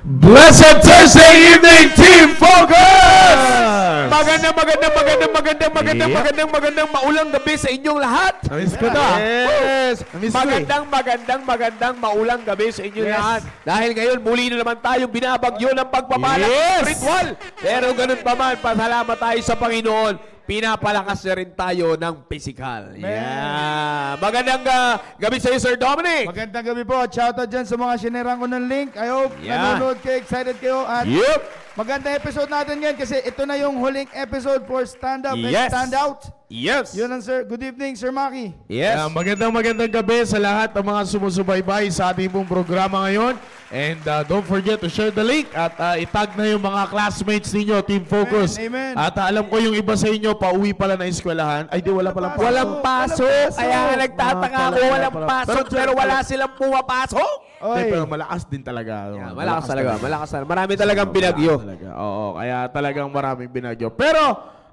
Blessed Thursday evening, Team Focus! Magandang, magandang, magandang, magandang, magandang, magandang, magandang maulang gabi sa inyong lahat. Namiss ko to. Yes. Eh. Magandang, magandang, magandang maulang gabi sa inyong lahat. Dahil ngayon, muli na naman tayo binabagyo ng pagpapala yes. spiritual. Pero ganun pa man, pasalamat tayo sa Panginoon pinapalakas na rin tayo ng physical. Yeah. Magandang uh, gabi sa iyo, Sir Dominic. Magandang gabi po at shoutout dyan sa mga sinerang ko ng link. I hope Yeah. nanonood kayo, excited kayo at Yep. Magandang episode natin yan kasi ito na yung huling episode for Stand Up yes. and Stand Out. Yes. Yun ang sir. Good evening, Sir Maki. Yes. Yeah, magandang magandang gabi sa lahat ng mga sumusubaybay sa ating pong programa ngayon. And uh, don't forget to share the link at uh, itag na yung mga classmates ninyo, Team Focus. Amen, amen. At uh, alam ko yung iba sa inyo, pauwi pala na eskwelahan. Ay, di wala palang pasok. Walang pasok. Kaya nagtataka ko, walang pasok. Pero, pero wala silang pumapasok. Oy. Pero malakas din talaga. Ano? Yeah, malakas, malakas talaga. talaga. Malakas talaga. Marami talagang binagyo. Talaga. Oo, kaya talagang maraming binagyo. Pero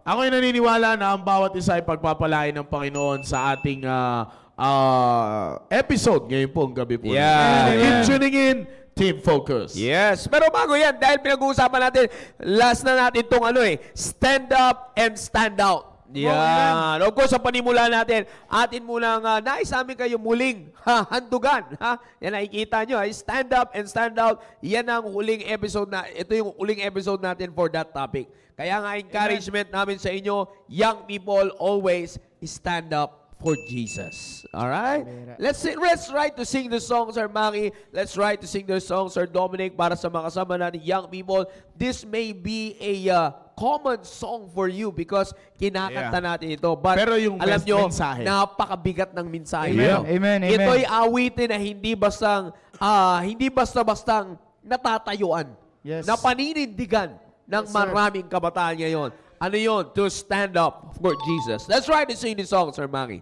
ako ay naniniwala na ang bawat isa ay pagpapalain ng Panginoon sa ating uh, uh, episode ngayon pong gabi po. Yeah. Keep yeah. tuning in. Team Focus. Yes. Pero bago yan, dahil pinag-uusapan natin, last na natin itong ano eh, stand up and stand out. Yeah. Of course, sa panimula natin, atin muna nga, uh, nais namin kayo muling ha, handugan. Ha? Yan nakikita nyo. Ha? Stand up and stand out. Yan ang huling episode na, ito yung huling episode natin for that topic. Kaya nga, encouragement Amen. namin sa inyo, young people always stand up for Jesus. All right? Let's sing, let's try to sing the song, Sir Maki. Let's try to sing the song, Sir Dominic, para sa mga kasama natin, young people. This may be a uh, common song for you because kinakanta yeah. natin ito. But Pero yung alam nyo, mensahe. napakabigat ng mensahe. Amen. Ito. Amen. Amen. Ito'y awitin na hindi bastang, uh, hindi basta-bastang natatayuan, yes. napaninindigan ng yes, maraming kabataan ngayon. Ano yun? To stand up for Jesus. That's right. try to sing this song, Sir Mangi.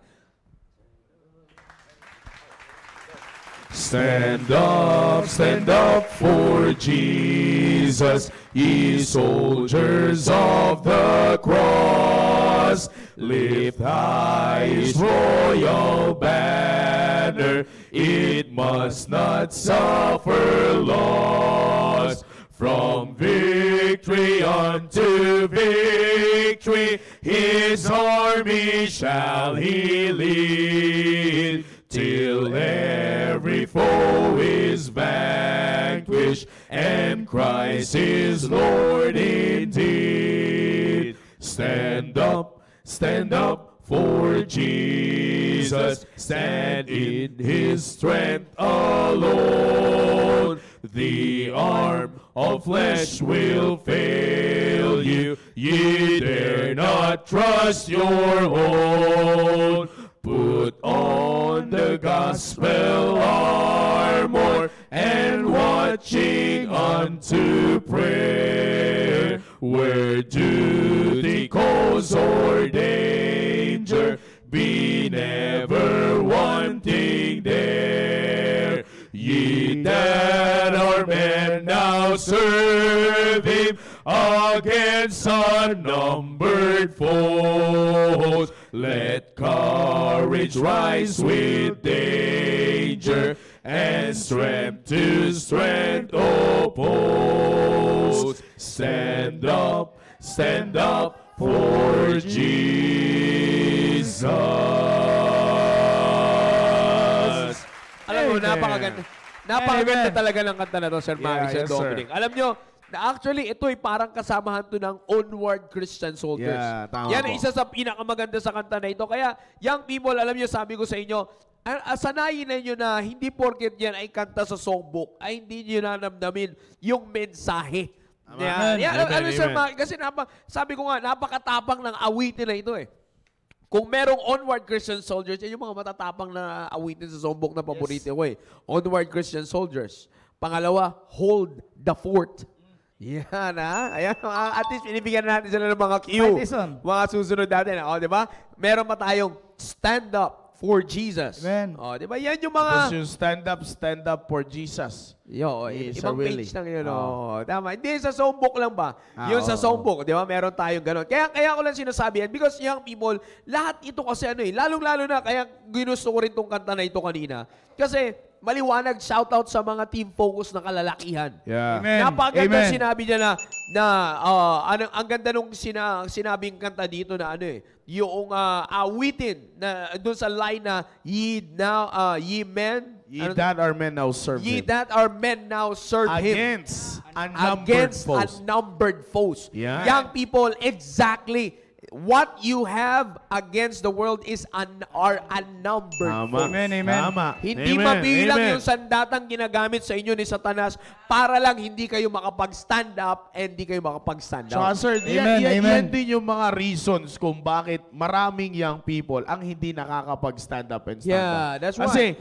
Stand up, stand up for Jesus, ye soldiers of the cross. Lift high his royal banner, it must not suffer loss. From victory unto victory, his army shall he lead, till every foe is vanquished, and Christ is Lord indeed. Stand up, stand up for Jesus, stand in his strength alone. The arm all flesh will fail you. Ye dare not trust your own. Put on the gospel ganda talaga ng kanta na to, Sir Maris yeah, yes, and Dominic. Sir. Alam nyo, Actually, ito ay parang kasamahan to ng Onward Christian Soldiers. Yeah, tama Yan ang isa sa pinakamaganda sa kanta na ito. Kaya, young people, alam niyo, sabi ko sa inyo, asanayin na nyo na hindi porket yan ay kanta sa songbook, ay hindi nyo nanamdamin yung mensahe. Yeah. Yan. Yan, amen, alam, ano, ano, amen. Sir, kasi napa, sabi ko nga, napakatapang ng awitin na ito eh. Kung merong Onward Christian Soldiers, yan yung mga matatapang na awitin sa zombok na paborito yes. eh. Onward Christian Soldiers. Pangalawa, Hold the Fort. Yan ha. Ayan, at least pinibigyan natin sila ng mga cue. Mga susunod natin. O, oh, di ba? Meron pa tayong stand up for Jesus. Amen. Oh, di ba? Yan yung mga... Because you stand up, stand up for Jesus. Yo, yes, eh, ibang really. page ng yun. Oh. oh. Tama. Hindi sa songbook lang ba? Ah, yun oh. sa songbook, di ba? Meron tayong ganun. Kaya, kaya ko lang sinasabi yan because young people, lahat ito kasi ano eh, lalong-lalo na, kaya ginusto ko rin tong kanta na ito kanina. Kasi, maliwanag shout out sa mga team focus na kalalakihan. Yeah. Amen. Napakaganda Amen. sinabi niya na na uh, ano ang ganda nung sina, sinabing kanta dito na ano eh yung uh, awitin na doon sa line na ye now uh, ye men ye ano, that are men now serve ye him. that are men now serve against him against unnumbered against foes. unnumbered foes yeah. young people exactly What you have against the world is an are unnumbered. Tama. Amen, amen. Tama. Hindi amen. mabilang amen. yung sandatang ginagamit sa inyo ni Satanas para lang hindi kayo makapag-stand up and hindi kayo makapag-stand up. Sure, sir. Amen, yan, yan, amen. yan din yung mga reasons kung bakit maraming young people ang hindi nakakapag-stand up and stand yeah, up. Yeah, that's why. Kasi,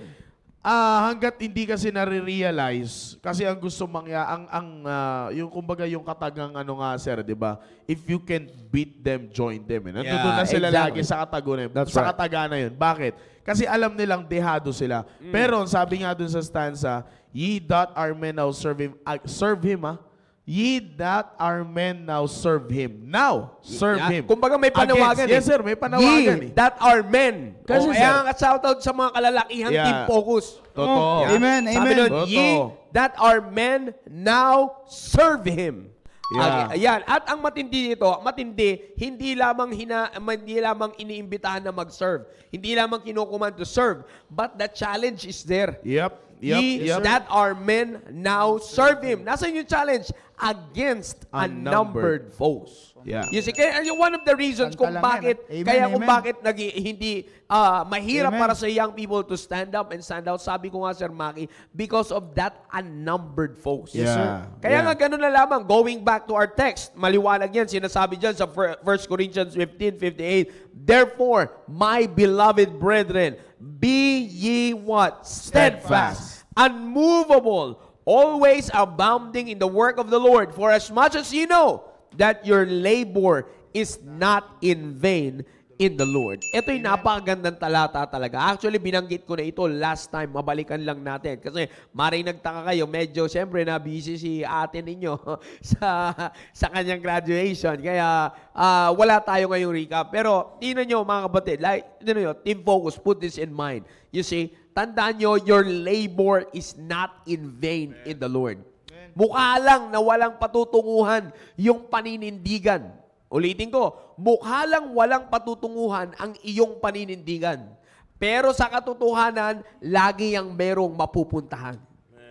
Ah, hangga't hindi kasi nare-realize kasi ang gusto mangya ah, ang ang uh, yung kumbaga yung katagang ano nga sir, 'di ba? If you can beat them, join them. Eh. Nandun yeah, na sila exactly. lagi sa katagunan. sa right. kataga 'yun. Bakit? Kasi alam nilang dehado sila. Mm. Pero sabi nga dun sa stanza, ye that are men now serve him uh, serve him ah Ye that are men now serve Him. Now, serve yeah. Him. Kumbaga may panawagan Against, eh. Yes sir, may panawagan Ye eh. that are men. Kasi okay. Oh, sir. Kaya shoutout sa mga kalalakihan, yeah. team focus. Totoo. Yeah. Amen, amen. Sabi nun, Totoo. ye that are men now serve Him. Yeah. Okay, ayan. At ang matindi nito, matindi, hindi lamang hina, hindi lamang iniimbitahan na mag-serve. Hindi lamang kinukuman to serve, but the challenge is there. Yep yep, ye yes, that are men now serve Him. Nasa yung challenge? Against unnumbered, unnumbered foes. Yeah. You see, kaya one of the reasons kung bakit, amen, kaya kung bakit nag, hindi uh, mahirap amen. para sa young people to stand up and stand out, sabi ko nga, Sir Maki, because of that unnumbered foes. Yeah. Yes, sir. Kaya yeah. nga ganun na lamang, going back to our text, maliwanag yan, sinasabi dyan sa 1 Corinthians 15.58, Therefore, my beloved brethren, be ye what? Steadfast. Steadfast unmovable, always abounding in the work of the Lord, for as much as you know that your labor is not in vain in the Lord. Ito yung napakagandang talata talaga. Actually, binanggit ko na ito last time. Mabalikan lang natin. Kasi maray nagtaka kayo, medyo syempre, na busy si ate ninyo sa, sa kanyang graduation. Kaya uh, wala tayo ngayong recap. Pero tingnan nyo mga kapatid, like, tingnan nyo, team focus, put this in mind. You see, Tandaan nyo, your labor is not in vain Amen. in the Lord. Amen. Mukha lang na walang patutunguhan yung paninindigan. Ulitin ko, mukha lang walang patutunguhan ang iyong paninindigan. Pero sa katotohanan, lagi ang merong mapupuntahan.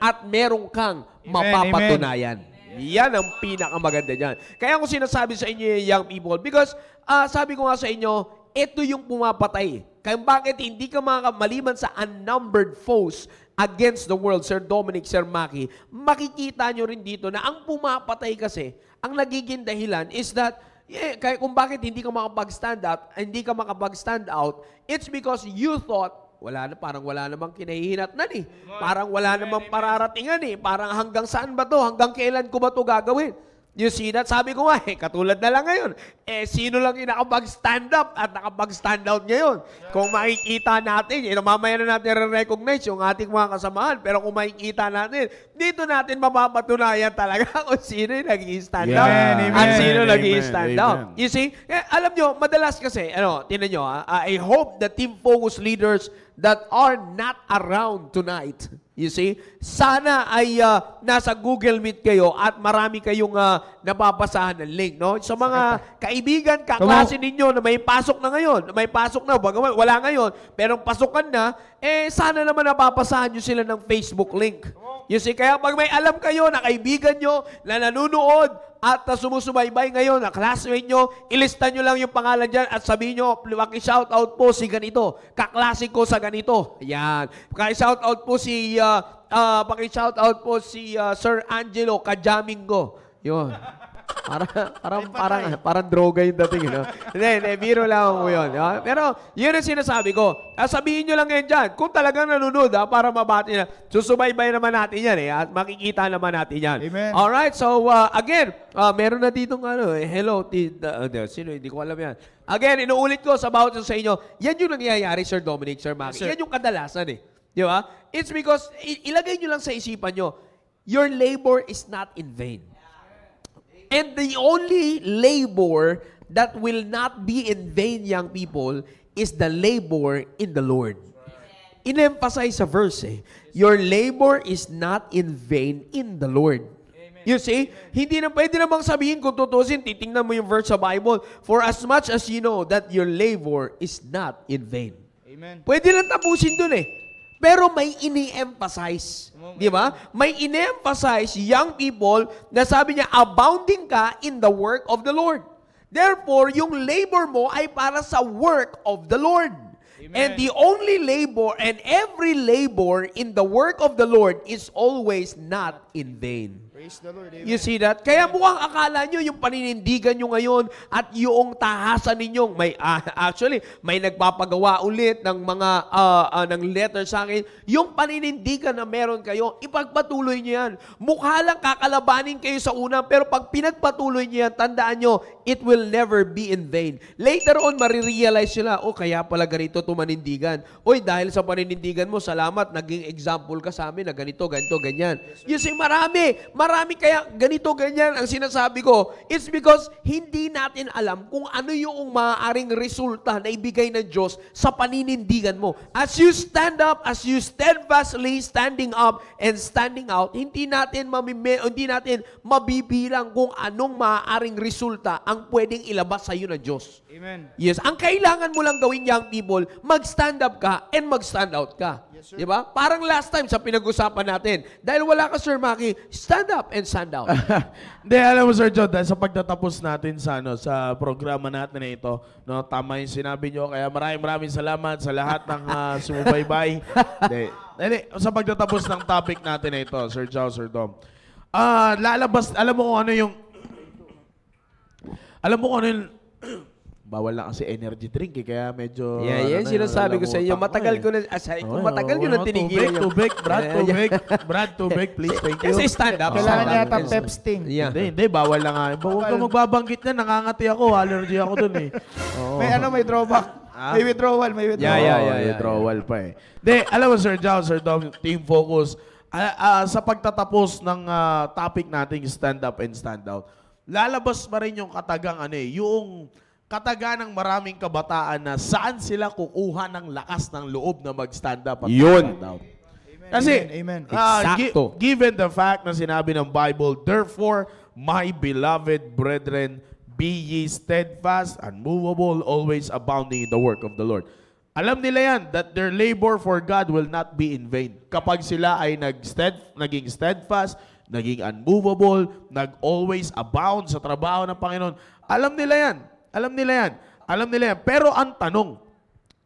At merong kang mapapatunayan. Amen. Yan ang pinakamaganda niyan. Kaya ako sinasabi sa inyo, young people, because uh, sabi ko nga sa inyo, ito yung pumapatay kaya bakit hindi ka maliban sa unnumbered foes against the world, Sir Dominic Sir Maki, makikita nyo rin dito na ang pumapatay kasi, ang nagiging dahilan is that yeah, kaya kung bakit hindi ka makapag-stand out, hindi ka makapag-stand out, it's because you thought, wala na, parang wala namang kinahihinat na ni. Eh. Parang wala namang pararatingan eh. Parang hanggang saan ba to? Hanggang kailan ko ba to gagawin? You see that? Sabi ko nga eh, katulad na lang ngayon. Eh, sino lang yung nakapag-stand up at nakapag-stand out ngayon? Kung makikita natin, eh, mamaya na natin re-recognize yung ating mga kasamahan. Pero kung makikita natin, dito natin mapapatunayan talaga kung sino yung nag-i-stand yeah. up amen. at sino nag stand amen. up. You see? Eh, alam nyo, madalas kasi, ano, tinan nyo, ah, I hope the team focus leaders that are not around tonight You see? Sana ay uh, nasa Google Meet kayo at marami kayong uh, napapasahan ng link, no? Sa mga kaibigan, kaklase ninyo na may pasok na ngayon, na may pasok na, wala ngayon, pero pasokan na, eh sana naman napapasahan nyo sila ng Facebook link. You see, kaya pag may alam kayo na kaibigan nyo na nanonood at na sumusubaybay ngayon na classmate nyo, ilista nyo lang yung pangalan dyan at sabihin nyo, shout out po si ganito, kaklase ko sa ganito. Ayan. shout out po si, uh, uh, shout out po si uh, Sir Angelo Kajamingo. Yun parang, parang, parang, parang droga yung dating, no? Hindi, hindi, biro lang ko yun. No? Pero, yun ang sinasabi ko. Sabihin nyo lang ngayon dyan, kung talagang nanonood, ha, para mabati na, susubaybay naman natin yan, eh, at makikita naman natin yan. Amen. Alright, so, uh, again, uh, meron na dito ano, eh, hello, tita, uh, ah, sino, hindi ko alam yan. Again, inuulit ko sa bawat sa inyo, yan yung nangyayari, Sir Dominic, Sir Maki. Yes, sir. Yan yung kadalasan, eh. Di ba? It's because, ilagay nyo lang sa isipan nyo, your labor is not in vain. And the only labor that will not be in vain, young people, is the labor in the Lord. In-emphasize sa verse eh. Your labor is not in vain in the Lord. You see, hindi na pwede namang sabihin kung tutusin, titingnan mo yung verse sa Bible, for as much as you know that your labor is not in vain. Amen. Pwede lang tapusin dun eh. Pero may ini-emphasize. Di ba? May ini-emphasize young people na sabi niya, abounding ka in the work of the Lord. Therefore, yung labor mo ay para sa work of the Lord. Amen. And the only labor and every labor in the work of the Lord is always not in vain. Praise the Lord. Amen. You see that? Kaya mukhang akala nyo yung paninindigan nyo ngayon at yung tahasan ninyong may uh, actually may nagpapagawa ulit ng mga uh, uh, ng letter sa akin. Yung paninindigan na meron kayo, ipagpatuloy nyo yan. Mukha lang kakalabanin kayo sa una pero pag pinagpatuloy nyo yan, tandaan nyo, it will never be in vain. Later on, marirealize nila, oh kaya pala ganito tumanindigan. Oy, dahil sa paninindigan mo, salamat, naging example ka sa amin na ganito, ganito, ganyan. Yes, you see, marami, marami marami kaya ganito, ganyan ang sinasabi ko. It's because hindi natin alam kung ano yung maaaring resulta na ibigay ng Diyos sa paninindigan mo. As you stand up, as you steadfastly standing up and standing out, hindi natin, mamime, hindi natin mabibilang kung anong maaaring resulta ang pwedeng ilabas sa iyo ng Diyos. Amen. Yes, ang kailangan mo lang gawin, young people, mag-stand up ka and mag-stand out ka. Yes, sir. Di ba? Parang last time sa pinag-usapan natin. Dahil wala ka, Sir Maki, stand up and stand out. Hindi, alam mo, Sir John, dahil sa pagtatapos natin sa, ano, sa programa natin na ito, no, tama yung sinabi nyo. Kaya maraming maraming salamat sa lahat ng uh, sumubaybay. Hindi, sa pagtatapos ng topic natin na ito, Sir John, Sir Dom. Ah, lalabas, alam mo kung ano yung... Alam mo kung ano yung bawal na kasi energy drink eh, kaya medyo... Yeah, yeah, ano, eh, sinasabi ko sa inyo, matagal eh. ko na, asay ko, matagal ko na tinigil. Tubig, tubig, Brad, break, Brad, tubig, please, thank you. Kasi stand up. Kailangan yata pep sting. Hindi, hindi, bawal na nga. Huwag ka magbabanggit na, nangangati ako, allergy ako dun eh. May ano, may drawback. Ah? May withdrawal, may withdrawal. Yeah, yeah, yeah. yeah withdrawal yeah. pa eh. Hindi, alam mo, Sir John, Sir Dom, team focus. Uh, uh, sa pagtatapos ng uh, topic nating stand-up and stand-out, lalabas pa rin yung katagang ano eh, yung kataga ng maraming kabataan na saan sila kukuha ng lakas ng loob na mag-stand up at Yun. stand out. Kasi, amen, amen. Uh, gi- given the fact na sinabi ng Bible, Therefore, my beloved brethren, be ye steadfast, unmovable, always abounding in the work of the Lord. Alam nila yan, that their labor for God will not be in vain. Kapag sila ay nag-stead, naging steadfast, naging unmovable, nag-always abound sa trabaho ng Panginoon, alam nila yan, alam nila yan. Alam nila yan. Pero ang tanong,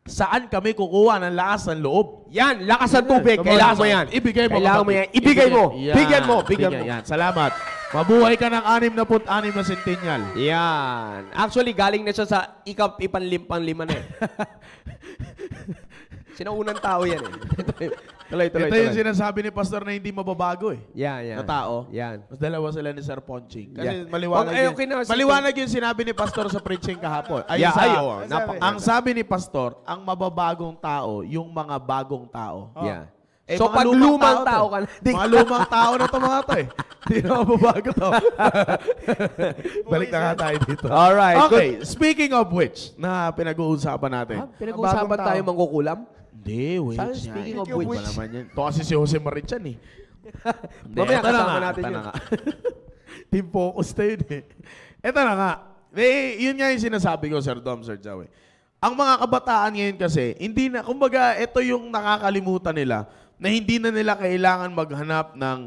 saan kami kukuha ng lakas ng loob? Yan, lakas ng tubig. Come Kailangan mo yan. Ibigay mo. Kailangan mo yan. Ibigay mo. Yan. Bigyan mo. Bigyan, mo. Yan. Salamat. Mabuhay ka ng 66 na centennial. Yan. Actually, galing na siya sa ikap ipanlimpang lima na eh. Sinaunang tao yan eh. tuloy, tuloy, Ito tuloy. yung sinasabi ni Pastor na hindi mababago eh. Yan, yan. Na tao. Yan. Mas dalawa sila ni Sir Ponching. Kasi Yan. maliwanag, Okay, okay na, maliwanag yung sinabi ni Pastor sa preaching kahapon. Ay, Yeah, sa, ay, oh, ang sabi ni Pastor, ang mababagong tao, yung mga bagong tao. Oh. Yeah. Eh, so mga pag lumang tao, to. Eh. ka na, di Mga lumang tao na to mga to eh. Hindi na mababago to. Balik na nga tayo dito. Alright, Okay, speaking of which, na pinag-uusapan natin. Ah, pinag-uusapan tayo mangkukulam? Hindi, wait. Sabi, speaking of which. naman yan. Ito si Jose Marichan eh. Hindi, Mamaya eto na kasama nga. natin Eto na nga. Team focus na yun eh. Ito na nga. Eh, yun nga yung sinasabi ko, Sir Dom, Sir Joey. Ang mga kabataan ngayon kasi, hindi na, kumbaga, ito yung nakakalimutan nila na hindi na nila kailangan maghanap ng,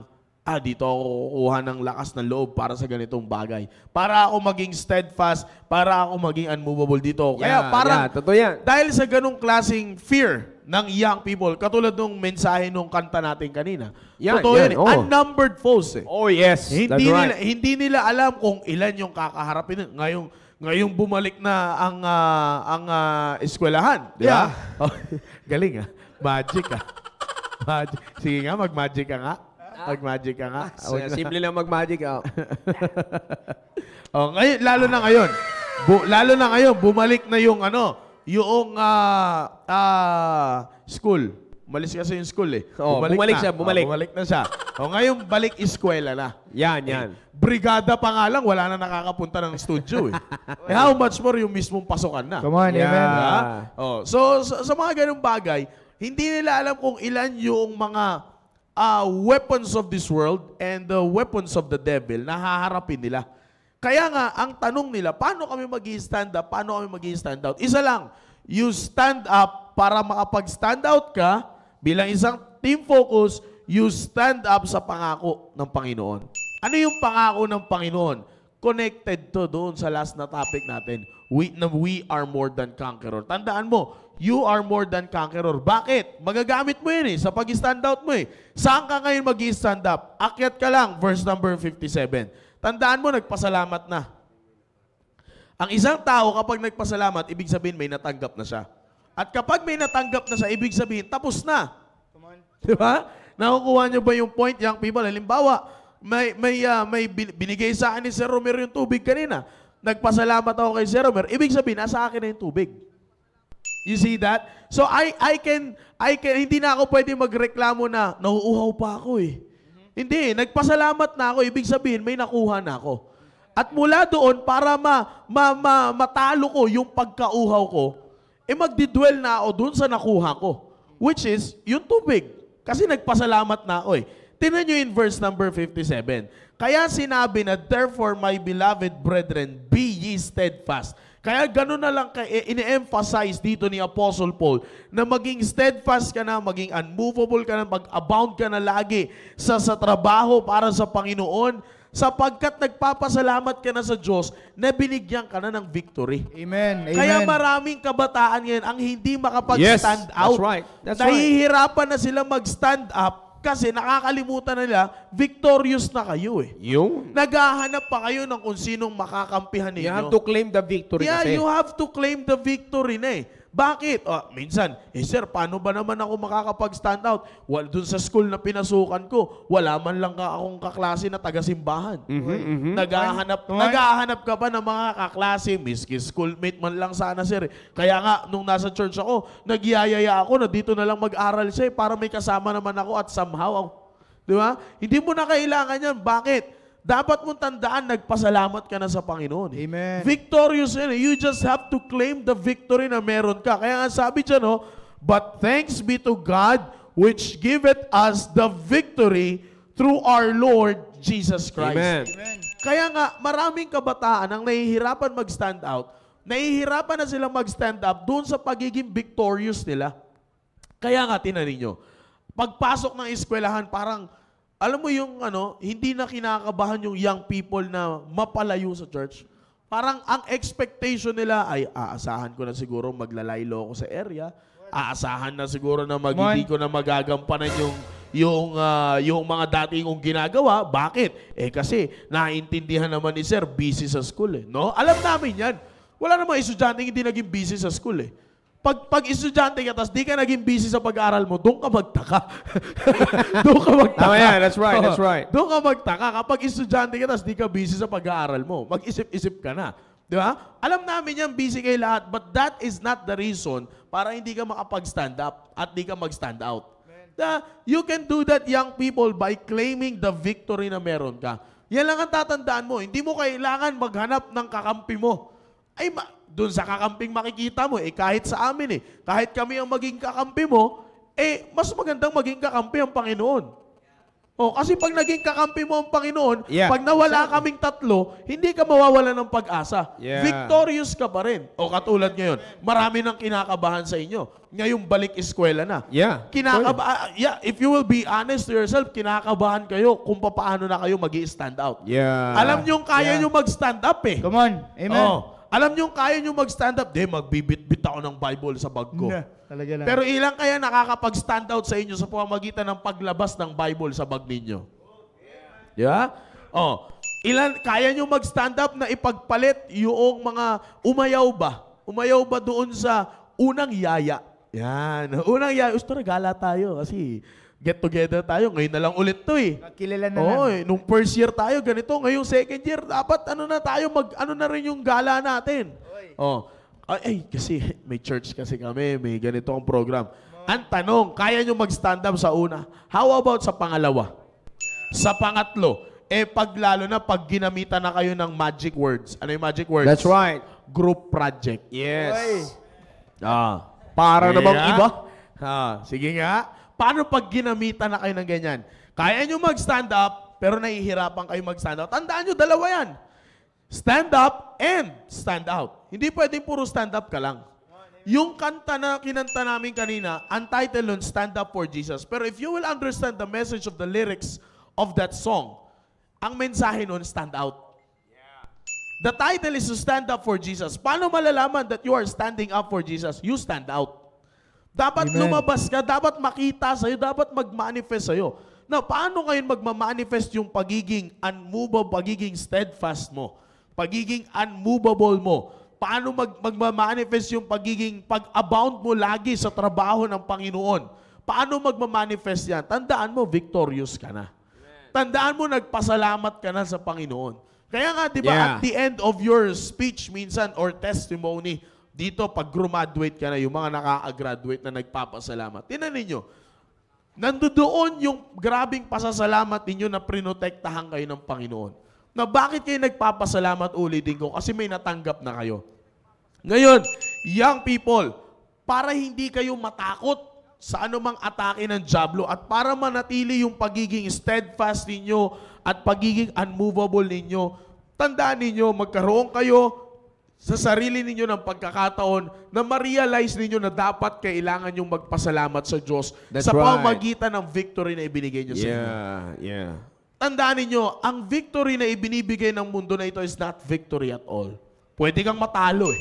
ah, dito ako kukuha ng lakas ng loob para sa ganitong bagay. Para ako maging steadfast, para ako maging unmovable dito. Kaya Yeah, parang, yeah, totoo yan. dahil sa ganong klasing fear, ng young people. Katulad nung mensahe nung kanta natin kanina. Yan, Totoo yan, yan. Oh. Eh. Unnumbered foes eh. Oh yes, hindi that's right. nila, Hindi nila alam kung ilan yung kakaharapin. Ngayong, ngayong bumalik na ang, ah, ang ah, eskwelahan. Di ba? Oh, galing ah. Magic ah. Magic. Sige nga, mag-magic ka nga. Mag-magic ka nga. Ah, Huwag na. simple lang mag-magic. ah. Oh, ngayon, lalo na ngayon. Bu- lalo na ngayon, bumalik na yung ano, yung uh, uh, school. Umalis kasi yung school eh. Oo, oh, bumalik na. siya, bumalik. Oh, bumalik na siya. o oh, ngayon, balik eskwela na. Yan, eh, yan. Brigada pa nga lang, wala na nakakapunta ng studio eh. eh how much more yung mismong pasukan na? Come on, yeah. amen. Ha? Oh, so, sa, sa mga ganung bagay, hindi nila alam kung ilan yung mga uh, weapons of this world and the weapons of the devil na haharapin nila. Kaya nga, ang tanong nila, paano kami mag stand up? Paano kami mag stand out? Isa lang, you stand up para makapag-stand out ka bilang isang team focus, you stand up sa pangako ng Panginoon. Ano yung pangako ng Panginoon? Connected to doon sa last na topic natin. We, na we are more than conqueror. Tandaan mo, you are more than conqueror. Bakit? Magagamit mo yun eh, sa pag-stand out mo eh. Saan ka ngayon mag-stand up? Akyat ka lang, verse number 57. Tandaan mo, nagpasalamat na. Ang isang tao, kapag nagpasalamat, ibig sabihin may natanggap na siya. At kapag may natanggap na siya, ibig sabihin, tapos na. Di ba? Nakukuha niyo ba yung point, young people? Halimbawa, may, may, uh, may binigay sa akin ni Sir Romero yung tubig kanina. Nagpasalamat ako kay Sir Romero. Ibig sabihin, nasa akin na yung tubig. You see that? So I I can I can hindi na ako pwedeng magreklamo na nauuhaw pa ako eh. Hindi, nagpasalamat na ako, ibig sabihin may nakuha na ako. At mula doon, para ma, ma, ma, matalo ko yung pagkauhaw ko, eh magdidwell na ako doon sa nakuha ko. Which is, yung tubig. Kasi nagpasalamat na ako eh. Tinan nyo in verse number 57. Kaya sinabi na, Therefore, my beloved brethren, be ye steadfast kaya ganun na lang kay, eh, ini-emphasize dito ni Apostle Paul na maging steadfast ka na, maging unmovable ka na, mag-abound ka na lagi sa, sa trabaho para sa Panginoon sapagkat nagpapasalamat ka na sa Diyos na binigyan ka na ng victory. Amen. Amen. Kaya maraming kabataan ngayon ang hindi makapag-stand yes, out. That's right. That's Nahihirapan right. na sila mag-stand up kasi nakakalimutan na nila, victorious na kayo eh. Yung? Naghahanap pa kayo ng kung sinong makakampihan ninyo. You have to claim the victory yeah, kasi. you have to claim the victory na eh. Bakit? Oh, minsan, eh sir, paano ba naman ako makakapag-stand out? Well, dun sa school na pinasukan ko, wala man lang ka akong kaklase na taga-simbahan. Mm-hmm, mm-hmm. Naghahanap, okay. naghahanap ka ba ng mga kaklase? Miski schoolmate man lang sana sir. Eh. Kaya nga, nung nasa church ako, nagyayaya ako na dito na lang mag-aral siya eh, para may kasama naman ako at somehow, oh. di ba? Hindi mo na kailangan yan. Bakit? dapat mong tandaan, nagpasalamat ka na sa Panginoon. Amen. Victorious yun. Eh. You just have to claim the victory na meron ka. Kaya nga sabi dyan, no, oh, But thanks be to God, which giveth us the victory through our Lord Jesus Christ. Amen. Amen. Kaya nga, maraming kabataan ang nahihirapan mag-stand out. Nahihirapan na silang mag-stand up doon sa pagiging victorious nila. Kaya nga, tinan ninyo, pagpasok ng eskwelahan, parang alam mo yung ano, hindi na kinakabahan yung young people na mapalayo sa church. Parang ang expectation nila ay aasahan ko na siguro maglalaylo ako sa area. Aasahan na siguro na mag, hindi ko na magagampanan yung yung uh, yung mga dating kong ginagawa. Bakit? Eh kasi naintindihan naman ni sir busy sa school eh, no? Alam namin 'yan. Wala namang estudyante hindi naging busy sa school eh. Pag, pag estudyante ka, tapos di ka naging busy sa pag-aaral mo, doon ka magtaka. doon ka magtaka. Tama yan, that's right, that's right. Doon ka magtaka. Kapag estudyante ka, tapos di ka busy sa pag-aaral mo, mag-isip-isip ka na. Di ba? Alam namin yan, busy kay lahat, but that is not the reason para hindi ka makapag-stand up at di ka mag-stand out. The, you can do that, young people, by claiming the victory na meron ka. Yan lang ang tatandaan mo. Hindi mo kailangan maghanap ng kakampi mo. Ay, ma- doon sa kakamping makikita mo, eh kahit sa amin eh, kahit kami ang maging kakampi mo, eh mas magandang maging kakampi ang Panginoon. O, oh, kasi pag naging kakampi mo ang Panginoon, yeah. pag nawala so, kaming tatlo, hindi ka mawawala ng pag-asa. Yeah. Victorious ka pa rin. O katulad ngayon, marami nang kinakabahan sa inyo. Ngayong balik eskwela na. Yeah. Kinakaba ah, yeah, if you will be honest to yourself, kinakabahan kayo kung paano na kayo magi stand out. Yeah. Alam niyo kaya yeah. niyo mag-stand up eh. Come on. Amen. Oh. Alam niyo kaya niyo mag-stand up. Di, magbibit-bit ako ng Bible sa bag ko. talaga lang. Pero ilang kaya nakakapag-stand out sa inyo sa pamamagitan ng paglabas ng Bible sa bag ninyo? Di ba? Oh, ilan, kaya niyo mag-stand up na ipagpalit yung mga umayaw ba? Umayaw ba doon sa unang yaya? Yan. Unang yaya. Gusto regala tayo kasi get together tayo. Ngayon na lang ulit to eh. Kakilala na Oo, lang. Eh. Nung first year tayo, ganito. Ngayong second year, dapat ano na tayo, mag, ano na rin yung gala natin. Oy. Oh. Ay, ay, kasi may church kasi kami, may ganito ang program. Oh. Ang tanong, kaya nyo mag-stand up sa una. How about sa pangalawa? Sa pangatlo, eh pag lalo na pag ginamitan na kayo ng magic words. Ano yung magic words? That's right. Group project. Yes. Oy. Ah, para yeah. na bang iba? Ha, ah, sige nga. Paano pag ginamitan na kayo ng ganyan? Kaya nyo mag-stand up, pero nahihirapan kayo mag-stand out. Tandaan nyo, dalawa yan. Stand up and stand out. Hindi pwedeng puro stand up ka lang. Yung kanta na kinanta namin kanina, ang title nun, Stand Up for Jesus. Pero if you will understand the message of the lyrics of that song, ang mensahe nun, stand out. The title is to stand up for Jesus. Paano malalaman that you are standing up for Jesus? You stand out. Dapat Amen. lumabas ka, dapat makita sa'yo, dapat mag-manifest sa'yo. Na paano ngayon magma-manifest yung pagiging unmovable, pagiging steadfast mo? Pagiging unmovable mo? Paano mag magma-manifest yung pagiging pag-abound mo lagi sa trabaho ng Panginoon? Paano magma-manifest yan? Tandaan mo, victorious ka na. Tandaan mo, nagpasalamat ka na sa Panginoon. Kaya nga, di ba, yeah. at the end of your speech minsan or testimony, dito pag graduate ka na, yung mga nakaka-graduate na nagpapasalamat. Tinan ninyo, nandoon yung grabing pasasalamat ninyo na prinotektahan kayo ng Panginoon. Na bakit kayo nagpapasalamat din ko? Kasi may natanggap na kayo. Ngayon, young people, para hindi kayo matakot sa anumang atake ng Diablo at para manatili yung pagiging steadfast ninyo at pagiging unmovable ninyo, tandaan ninyo, magkaroon kayo sa sarili ninyo ng pagkakataon na ma-realize ninyo na dapat kailangan yung magpasalamat sa Diyos That's sa right. ng victory na ibinigay niyo yeah, sa inyo. Yeah, yeah. Tandaan ninyo, ang victory na ibinibigay ng mundo na ito is not victory at all. Pwede kang matalo eh.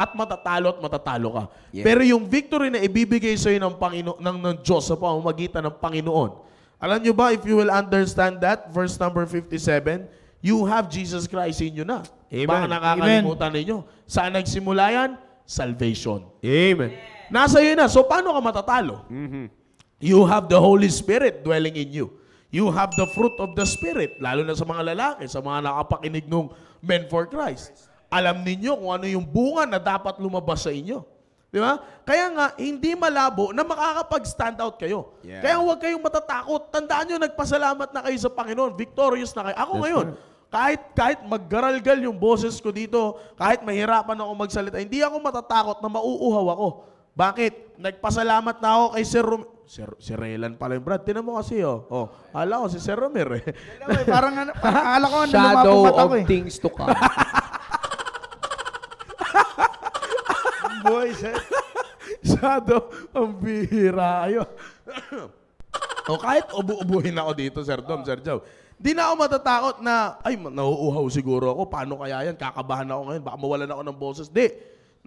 At matatalo at matatalo ka. Yeah. Pero yung victory na ibibigay sa iyo ng, Pangino- ng, ng Diyos sa pamamagitan ng Panginoon. Alam nyo ba, if you will understand that, verse number 57, you have Jesus Christ in you na. Amen. Baka nakakalimutan Amen. ninyo. Saan nagsimula yan? Salvation. Amen. Nasa iyo na. So, paano ka matatalo? Mm-hmm. You have the Holy Spirit dwelling in you. You have the fruit of the Spirit, lalo na sa mga lalaki, sa mga nakapakinig ng Men for Christ. Alam ninyo kung ano yung bunga na dapat lumabas sa inyo. Di ba? Kaya nga, hindi malabo na makakapag-stand out kayo. Yeah. Kaya huwag kayong matatakot. Tandaan nyo, nagpasalamat na kayo sa Panginoon. Victorious na kayo. Ako That's ngayon, right kahit, kahit maggaralgal yung boses ko dito, kahit mahirapan ako magsalita, hindi ako matatakot na mauuhaw ako. Bakit? Nagpasalamat na ako kay Sir Rom- Sir, si Raylan pala yung Brad. Tinan mo kasi, oh. Oh, ala ko si Sir Romero eh. eh. parang, ano, parang ala ko, ano, Shadow of eh. things to come. Boy, sir. Shadow, ang bihira. Ayun. o oh, kahit ubu-ubuhin ako dito, Sir Dom, Sir Joe. Di na ako matatakot na, ay, nauuhaw siguro ako. Paano kaya yan? Kakabahan ako ngayon. Baka mawalan ako ng boses. Di.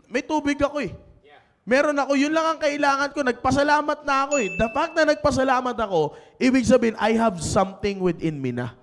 May tubig ako eh. Yeah. Meron ako, yun lang ang kailangan ko. Nagpasalamat na ako eh. The fact na nagpasalamat ako, ibig sabihin, I have something within me na.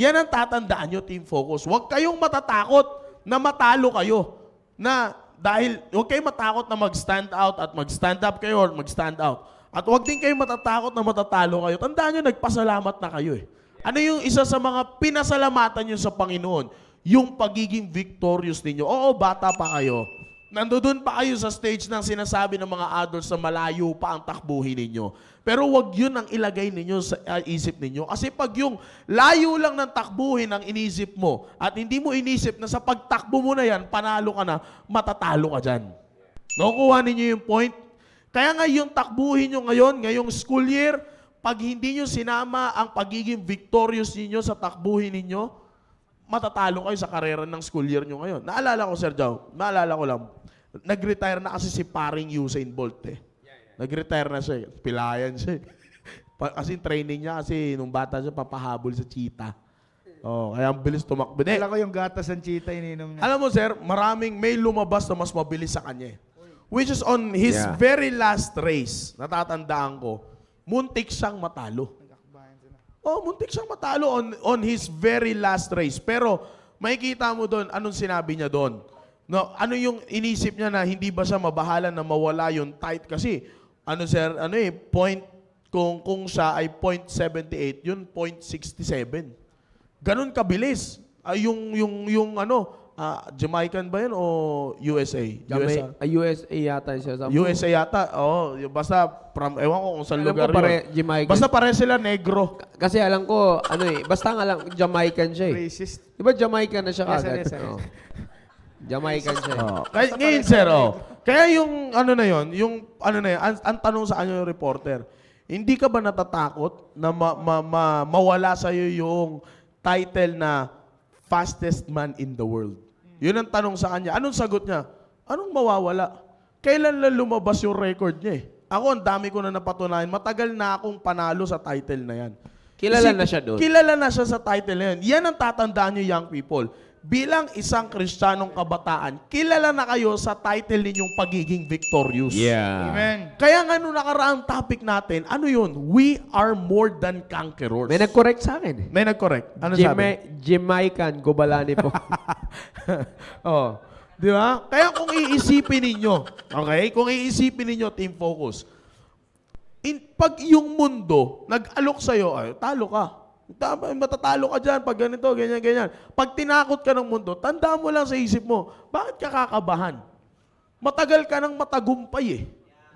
Yan ang tatandaan nyo, Team Focus. Huwag kayong matatakot na matalo kayo. Na dahil, huwag kayong matakot na mag-stand out at mag-stand up kayo or mag-stand out. At huwag din kayong matatakot na matatalo kayo. Tandaan nyo, nagpasalamat na kayo eh. Ano yung isa sa mga pinasalamatan nyo sa Panginoon? Yung pagiging victorious ninyo. Oo, bata pa kayo. Nandoon pa kayo sa stage ng sinasabi ng mga adults na malayo pa ang takbuhin ninyo. Pero wag yun ang ilagay ninyo sa ah, isip ninyo. Kasi pag yung layo lang ng takbuhin ang inisip mo at hindi mo inisip na sa pagtakbo mo na yan, panalo ka na, matatalo ka dyan. Nakukuha ninyo yung point? Kaya nga yung takbuhin nyo ngayon, ngayong school year, pag hindi nyo sinama ang pagiging victorious ninyo sa takbuhin ninyo, matatalo kayo sa karera ng school year nyo ngayon. Naalala ko, Sir Jow, naalala ko lang, nag-retire na kasi si paring Usain Bolt eh. Nag-retire na siya. Pilayan siya. kasi eh. training niya kasi nung bata siya papahabol sa cheetah. Oh, kaya ang bilis tumakbo. Eh, Alam ko yung gatas ng cheetah ininom niya. Alam mo sir, maraming may lumabas na mas mabilis sa kanya. Eh. Which is on his yeah. very last race, natatandaan ko, muntik siyang matalo. Oh, muntik siyang matalo on, on his very last race. Pero, makikita mo doon, anong sinabi niya doon? No, ano yung inisip niya na hindi ba siya mabahala na mawala yung tight kasi ano sir, ano eh point kung kung siya ay 0.78, yun 0.67. Ganun kabilis. Ay yung yung yung ano, Ah, Jamaican ba yun o USA? USA. Ah, USA yata siya. Sa USA yata. Oo, oh, basta from, ewan ko kung saan Alam lugar pare, yun. Jamaican. Basta pare sila negro. Kasi alam ko, ano eh, basta nga lang, Jamaican siya eh. Racist. Di diba Jamaican na siya Yes, kagad? yes, yes. Oo. Oh. Jamaican siya eh. Oh. Kaya, ngayon, sir, oh. Kaya yung ano na yon, yung ano na yun, ang, ang tanong sa kanya yung reporter, hindi ka ba natatakot na ma, ma, ma, mawala sa'yo yung title na fastest man in the world? Yun ang tanong sa kanya. Anong sagot niya? Anong mawawala? Kailan lang lumabas yung record niya eh? Ako, ang dami ko na napatunayan. Matagal na akong panalo sa title na yan. Kilala Kasi, na siya doon. Kilala na siya sa title na yan. Yan ang tatandaan niyo, young people bilang isang Kristiyanong kabataan, kilala na kayo sa title ninyong pagiging victorious. Yeah. Amen. Kaya nga nung nakaraang topic natin, ano yun? We are more than conquerors. May nag-correct sa akin. Eh. May nag-correct. Ano Jama- sabi? Jamaican, Gobalani po. oh. Di ba? Kaya kung iisipin ninyo, okay? Kung iisipin ninyo, team focus, in, pag yung mundo nag-alok sa'yo, ay, talo ka matatalo ka dyan pag ganito, ganyan, ganyan. Pag tinakot ka ng mundo, tandaan mo lang sa isip mo, bakit ka kakabahan? Matagal ka ng matagumpay eh.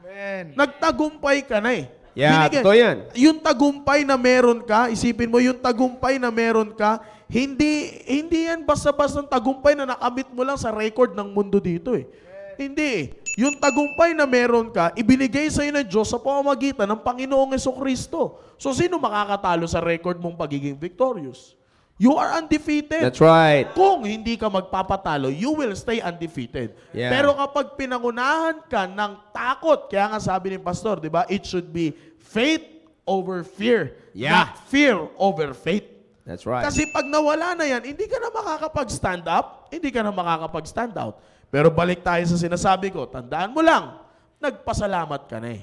Amen. Nagtagumpay ka na eh. Yeah, Binigay, to yan. Yung tagumpay na meron ka, isipin mo, yung tagumpay na meron ka, hindi, hindi yan basta-basta tagumpay na nakabit mo lang sa record ng mundo dito eh. Amen. Hindi eh. Yung tagumpay na meron ka, ibinigay sa iyo ng Diyos sa pamamagitan ng Panginoong Kristo. So sino makakatalo sa record mong pagiging victorious? You are undefeated. That's right. Kung hindi ka magpapatalo, you will stay undefeated. Yeah. Pero kapag pinangunahan ka ng takot, kaya nga sabi ni Pastor, di ba, it should be faith over fear, yeah. not fear over faith. That's right. Kasi pag nawala na yan, hindi ka na makakapag-stand up, hindi ka na makakapag-stand out. Pero balik tayo sa sinasabi ko, tandaan mo lang, nagpasalamat ka na eh.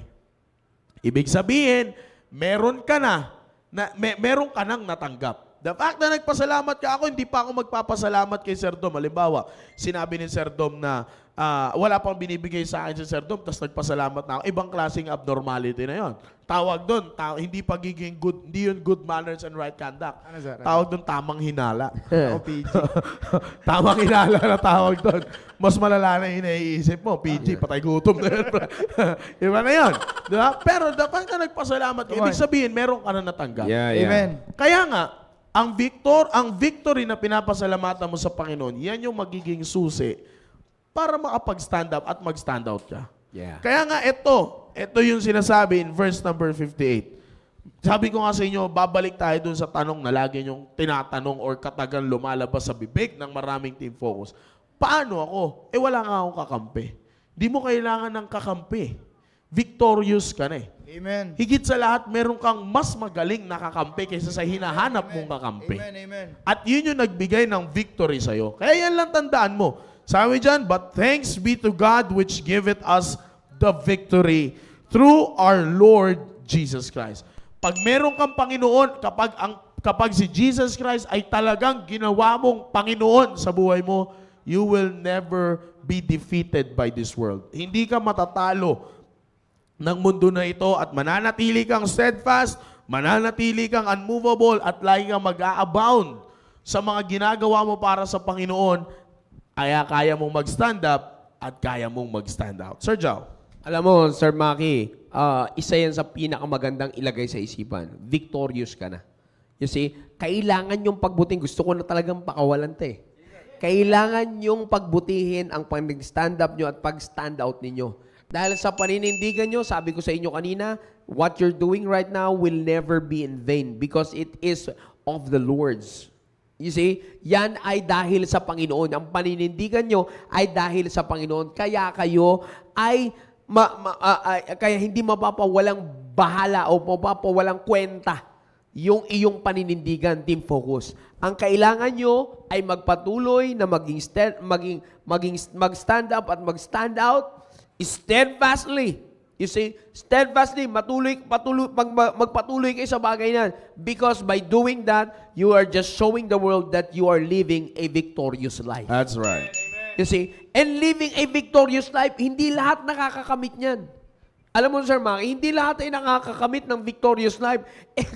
Ibig sabihin, meron ka na, na may, meron ka nang natanggap. The fact na nagpasalamat ka ako, hindi pa ako magpapasalamat kay Sir Dom. Halimbawa, sinabi ni Sir Dom na uh, wala pang binibigay sa akin si Sir Dom, tapos nagpasalamat na ako. Ibang klaseng abnormality na yon. Tawag doon, ta- hindi pagiging good, hindi yun good manners and right conduct. Ano, sir? Ano? Tawag doon, tamang hinala. o PG. tamang hinala na tawag doon. Mas malala na yung naiisip mo, PG, ah, patay gutom na yun. Iba na yun. Diba? Pero dapat na nagpasalamat ibig sabihin, meron ka na natanggap. Yeah, yeah. Amen. Kaya nga, ang victor, ang victory na pinapasalamatan mo sa Panginoon, yan yung magiging susi para makapag-stand up at mag-stand out ka. Yeah. Kaya nga ito, ito yung sinasabi in verse number 58. Sabi ko nga sa inyo, babalik tayo dun sa tanong na lagi nyong tinatanong or katagang lumalabas sa bibig ng maraming team focus. Paano ako? Eh wala nga akong kakampi. Di mo kailangan ng kakampi. Victorious ka na eh. Amen. Higit sa lahat, meron kang mas magaling na kakampi kaysa sa hinahanap amen. mong kakampi. Amen, amen. At yun yung nagbigay ng victory sa'yo. Kaya yan lang tandaan mo. Sabi dyan, But thanks be to God which giveth us the victory through our Lord Jesus Christ. Pag meron kang Panginoon, kapag, ang, kapag si Jesus Christ ay talagang ginawa mong Panginoon sa buhay mo, you will never be defeated by this world. Hindi ka matatalo ng mundo na ito at mananatili kang steadfast, mananatili kang unmovable at lagi kang mag aabound sa mga ginagawa mo para sa Panginoon, kaya kaya mong mag-stand up at kaya mong mag-stand out. Sir Joe. Alam mo, Sir Maki, uh, isa yan sa pinakamagandang ilagay sa isipan. Victorious ka na. You see, kailangan yung pagbuting. Gusto ko na talagang pakawalan te. Eh. Kailangan yung pagbutihin ang pag-stand up nyo at pag-stand out ninyo dahil sa paninindigan nyo, sabi ko sa inyo kanina, what you're doing right now will never be in vain because it is of the Lord's. You see, yan ay dahil sa Panginoon. Ang paninindigan nyo ay dahil sa Panginoon. Kaya kayo ay, ma, ma, uh, uh, kaya hindi mapapawalang bahala o mapapawalang kwenta yung iyong paninindigan, team focus. Ang kailangan nyo ay magpatuloy na maging, stand, maging, maging mag-stand up at mag-stand out steadfastly. You see, steadfastly, matuloy, patuloy, mag, magpatuloy kayo sa bagay na Because by doing that, you are just showing the world that you are living a victorious life. That's right. You see, and living a victorious life, hindi lahat nakakakamit niyan. Alam mo, Sir Mark, hindi lahat ay nakakakamit ng victorious life. Eh,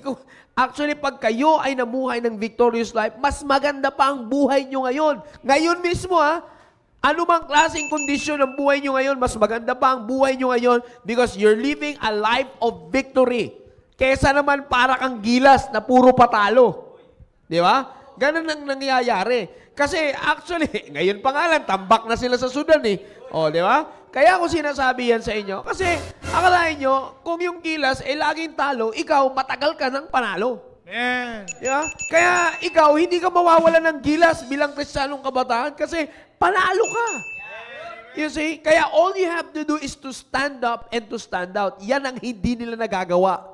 actually, pag kayo ay namuhay ng victorious life, mas maganda pa ang buhay nyo ngayon. Ngayon mismo, ha? Ah, ano bang klaseng kondisyon ng buhay nyo ngayon? Mas maganda ba ang buhay nyo ngayon? Because you're living a life of victory. Kesa naman para kang gilas na puro patalo. Di ba? Ganun ang nangyayari. Kasi actually, ngayon pa nga lang, tambak na sila sa Sudan eh. O, oh, di ba? Kaya ako sinasabi yan sa inyo. Kasi akalain nyo, kung yung gilas ay eh, laging talo, ikaw matagal ka ng panalo. Man. Di ba? Kaya ikaw, hindi ka mawawala ng gilas bilang kristyanong kabataan kasi panalo ka. You see? Kaya all you have to do is to stand up and to stand out. Yan ang hindi nila nagagawa.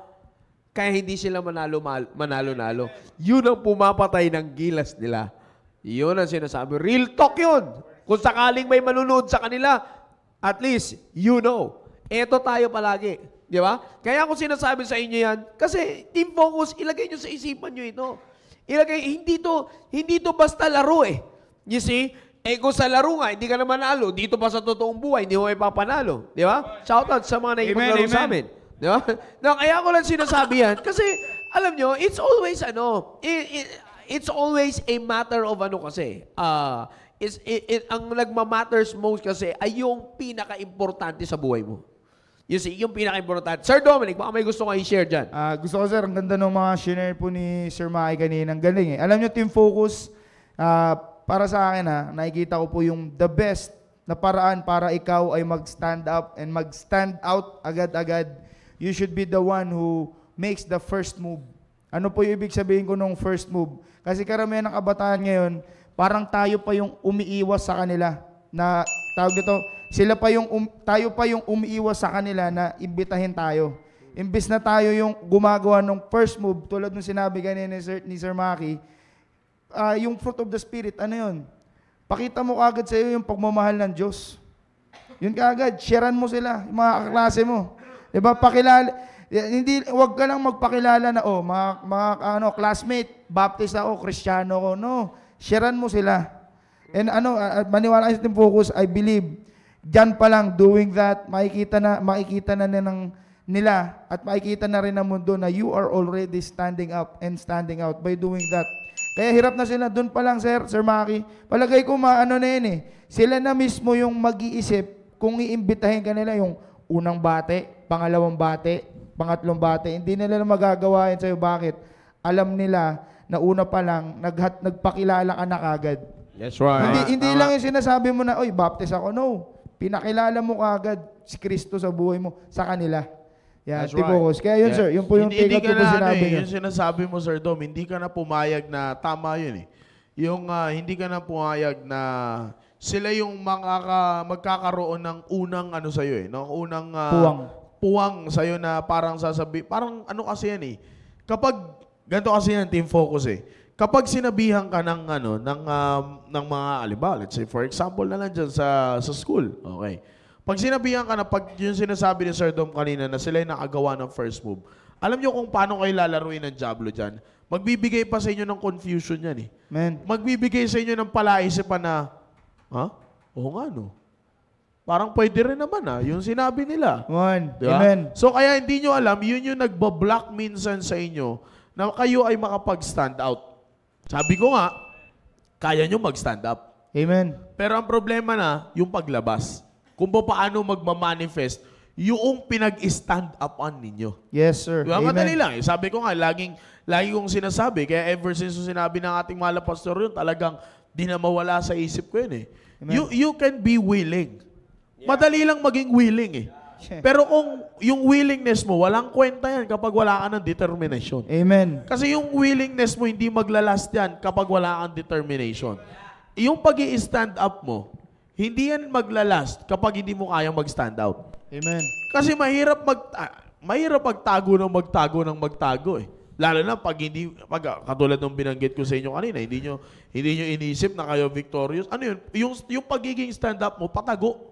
Kaya hindi sila manalo, manalo-nalo. Yun ang pumapatay ng gilas nila. Yun ang sinasabi. Real talk yun. Kung sakaling may manunood sa kanila, at least, you know. Eto tayo palagi. Di ba? Kaya ako sinasabi sa inyo yan, kasi team focus, ilagay nyo sa isipan nyo ito. Ilagay, hindi to, hindi to basta laro eh. You see? Eh kung sa laro nga, hindi ka naman manalo, dito pa sa totoong buhay, hindi mo may papanalo. Di ba? Shout out sa mga nakikipaglaro sa amin. Di ba? No, kaya ko lang sinasabi yan. Kasi, alam nyo, it's always ano, it, it, it's always a matter of ano kasi. Uh, is, it, it, ang nagma-matters most kasi ay yung pinaka-importante sa buhay mo. Yun si yung pinaka-importante. Sir Dominic, baka may gusto kayo i-share dyan. Uh, gusto ko sir, ang ganda ng mga shinare po ni Sir Maki kanina. Ang galing eh. Alam nyo, Team Focus, uh, para sa akin ha, nakikita ko po yung the best na paraan para ikaw ay mag-stand up and mag-stand out agad-agad. You should be the one who makes the first move. Ano po yung ibig sabihin ko nung first move? Kasi karamihan ng kabataan ngayon, parang tayo pa yung umiiwas sa kanila na tawag dito, sila pa yung um, tayo pa yung umiiwas sa kanila na imbitahin tayo. Imbis na tayo yung gumagawa ng first move tulad ng sinabi kanina ni Sir, ni Sir Maki, uh, yung fruit of the Spirit, ano yun? Pakita mo kagad sa iyo yung pagmamahal ng Diyos. Yun kagad, sharean mo sila, yung mga kaklase mo. Diba, pakilala, eh, hindi, wag ka lang magpakilala na, oh, mga, mga ano, classmate, baptist ako, kristyano ko. No, sharean mo sila. And ano, ah, ah, maniwala sa focus, I believe, dyan pa lang doing that, makikita na, makikita na ng, nila at makikita na rin ng mundo na you are already standing up and standing out by doing that. Kaya hirap na sila. Doon pa lang, Sir, Sir Maki. Palagay ko maano na yun eh. Sila na mismo yung mag-iisip kung iimbitahin ka nila yung unang bate, pangalawang bate, pangatlong bate. Hindi nila na magagawa yun sa'yo. Bakit? Alam nila na una pa lang, naghat, nagpakilala ka na kagad. That's right. Hindi, hindi Tama. lang yung sinasabi mo na, oy, baptist ako. No. Pinakilala mo kagad si Kristo sa buhay mo, sa kanila. Yeah, That's tibukos. Right. Kaya yun, yeah. sir, yun po yung hindi, take-out ko po ano, eh, Yung sinasabi mo, Sir Dom, hindi ka na pumayag na, tama yun eh, yung uh, hindi ka na pumayag na sila yung makaka, magkakaroon ng unang ano sa'yo eh, ng unang uh, puwang. puwang sa'yo na parang sasabi, parang ano kasi yan eh, kapag, ganito kasi yan, team focus eh, kapag sinabihan ka ng ano, ng, um, ng mga, aliba, let's say for example na lang dyan sa, sa school, okay, pag sinabihan ka na, pag yung sinasabi ni Sir Dom kanina na sila yung nakagawa ng first move, alam nyo kung paano kayo lalaruin ng Diablo dyan. Magbibigay pa sa inyo ng confusion yan eh. Man. Magbibigay sa inyo ng palaisipan na, ha? Oo nga no. Parang pwede rin naman ah, yung sinabi nila. One. Diba? Amen. So kaya hindi nyo alam, yun yung nagbablock minsan sa inyo na kayo ay makapag-stand out. Sabi ko nga, kaya nyo mag-stand up. Amen. Pero ang problema na, yung paglabas kung paano magmamanifest yung pinag-stand up upan ninyo. Yes, sir. Diba? Amen. Madali lang. Sabi ko nga, laging, lagi kong sinasabi, kaya ever since sinabi ng ating mahal pastor yun, talagang di na mawala sa isip ko yun eh. Amen. You, you can be willing. Yeah. Madali lang maging willing eh. Pero kung yung willingness mo, walang kwenta yan kapag wala ka ng determination. Amen. Kasi yung willingness mo, hindi maglalast yan kapag wala kang determination. Yung pag stand up mo, hindi yan maglalast kapag hindi mo kayang mag-stand out. Amen. Kasi mahirap mag ah, mahirap magtago ng magtago ng magtago eh. Lalo na pag hindi pag ah, katulad ng binanggit ko sa inyo kanina, hindi nyo hindi nyo inisip na kayo victorious. Ano yun? Yung yung pagiging stand up mo patago.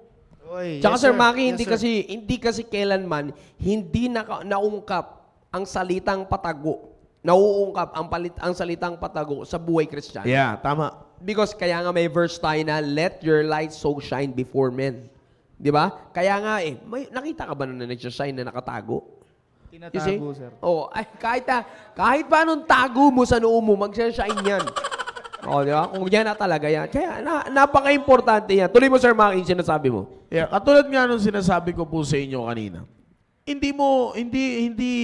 Oy, Tsaka yes, sir, sir Maki, yes, hindi sir. kasi hindi kasi kailanman hindi na naungkap ang salitang patago nauungkap ang palit ang salitang patago sa buhay Kristiyano. Yeah, tama. Because kaya nga may verse tayo na let your light so shine before men. 'Di ba? Kaya nga eh, may nakita ka ba na nag-shine na nakatago? Tinatago, sir. Oh, ay, kahit na, kahit pa anong tago mo sa noo mo, mag-shine yan. oh, di ba? Kung yan na talaga yan. Kaya na, napaka-importante yan. Tuloy mo, Sir Making, sinasabi mo. Yeah, katulad nga nung sinasabi ko po sa inyo kanina. Hindi mo, hindi, hindi,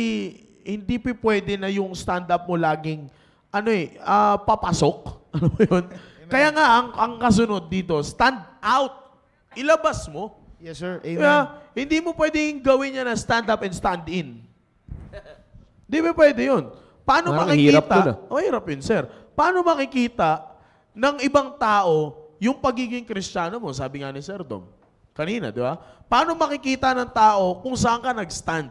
hindi pa pwede na yung stand-up mo laging, ano eh, uh, papasok. Ano mo yun? Kaya nga, ang, ang kasunod dito, stand out. Ilabas mo. Yes, sir. Amen. Kaya, hindi mo pwedeng gawin niya na stand up and stand in. Hindi ba pwede yun? Paano Parang makikita? Hirap ah. oh, hirap yun, sir. Paano makikita ng ibang tao yung pagiging kristyano mo? Sabi nga ni Sir Dom kanina, di ba? Paano makikita ng tao kung saan ka nag-stand?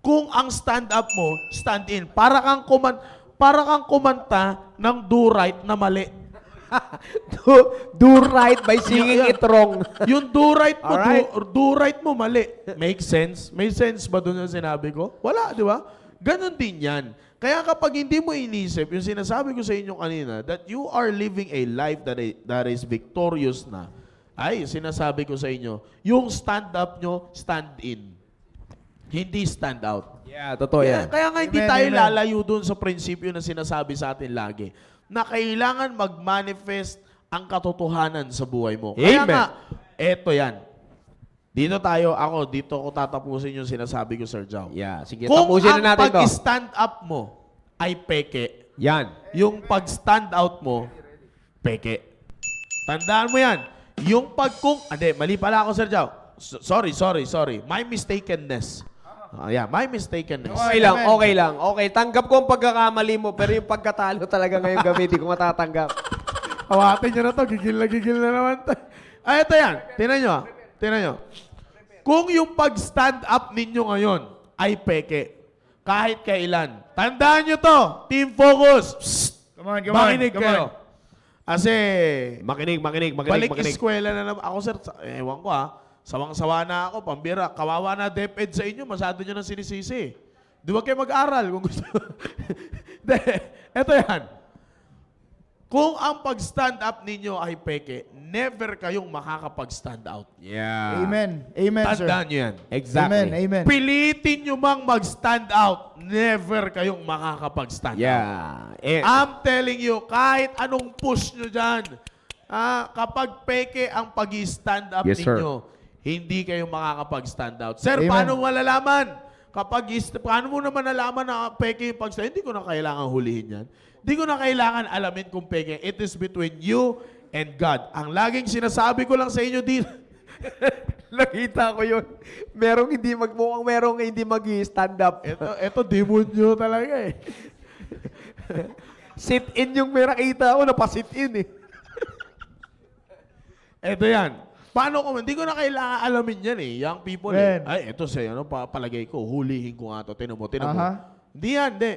kung ang stand up mo, stand in. Para kang kuman para kang kumanta ng do right na mali. do, do right by singing it wrong. yung do right mo, right. Do, do right mo mali. Make sense? May sense ba doon yung sinabi ko? Wala, di ba? Ganon din yan. Kaya kapag hindi mo inisip, yung sinasabi ko sa inyo kanina, that you are living a life that, is, that is victorious na, ay, sinasabi ko sa inyo, yung stand-up nyo, stand-in. Hindi stand out. Yeah, totoo yan. Kaya nga hindi amen, tayo amen. lalayo dun sa prinsipyo na sinasabi sa atin lagi na kailangan mag-manifest ang katotohanan sa buhay mo. Kaya amen. nga, eto yan. Dito tayo, ako, dito ko tatapusin yung sinasabi ko, Sir Jao. Yeah, sige, Kung tapusin na natin to. Kung ang pag-stand up mo ay peke, yan. Yung pag-stand out mo, peke. Tandaan mo yan. Yung pag kung... Hindi, mali pala ako, Sir Jao. So, sorry, sorry, sorry. My mistakenness. Uh, yeah, my mistakenness. Okay lang, okay lang. Okay, tanggap ko ang pagkakamali mo, pero yung pagkatalo talaga ngayong gabi, di ko matatanggap. Hawatin nyo na to, gigil na gigil na naman to. Ay, ah, ito yan. Tinan nyo, ah. tinan nyo. Kung yung pag-stand up ninyo ngayon ay peke, kahit kailan, tandaan nyo to, team focus. Psst. Come on, come makinig on, come kayo. On. Kasi... Makinig, makinig, makinig, balik makinig. Balik eskwela na naman. Ako, sir, ewan ko ah Sawang-sawa na ako, pambira. Kawawa na DepEd sa inyo, masyado nyo nang sinisisi. Di ba kayo mag-aral kung gusto. De, eto yan. Kung ang pag-stand up ninyo ay peke, never kayong makakapag-stand out. Yeah. Amen. Amen, sir. Tandaan yan. Exactly. Amen. Amen. Pilitin nyo mang mag-stand out, never kayong makakapag-stand yeah. out. Yeah. I'm telling you, kahit anong push nyo dyan, ah, kapag peke ang pag-stand up yes, ninyo, sir hindi kayo makakapag-stand out. Sir, Amen. paano malalaman? Kapag, paano mo naman nalaman na peke yung pag Hindi ko na kailangan hulihin yan. Hindi ko na kailangan alamin kung peke. It is between you and God. Ang laging sinasabi ko lang sa inyo dito, Nakita ko yun. Merong hindi magmukhang merong hindi mag stand up. Ito, ito demon nyo talaga eh. sit in yung may nakita ko, napasit in eh. ito yan. Paano ko, hindi ko na kailangan alamin yan eh. Young people eh. Ay, ito sa ano, pa, palagay ko, hulihin ko nga ito. Tinan mo, tinan mo. Aha. Hindi yan, hindi.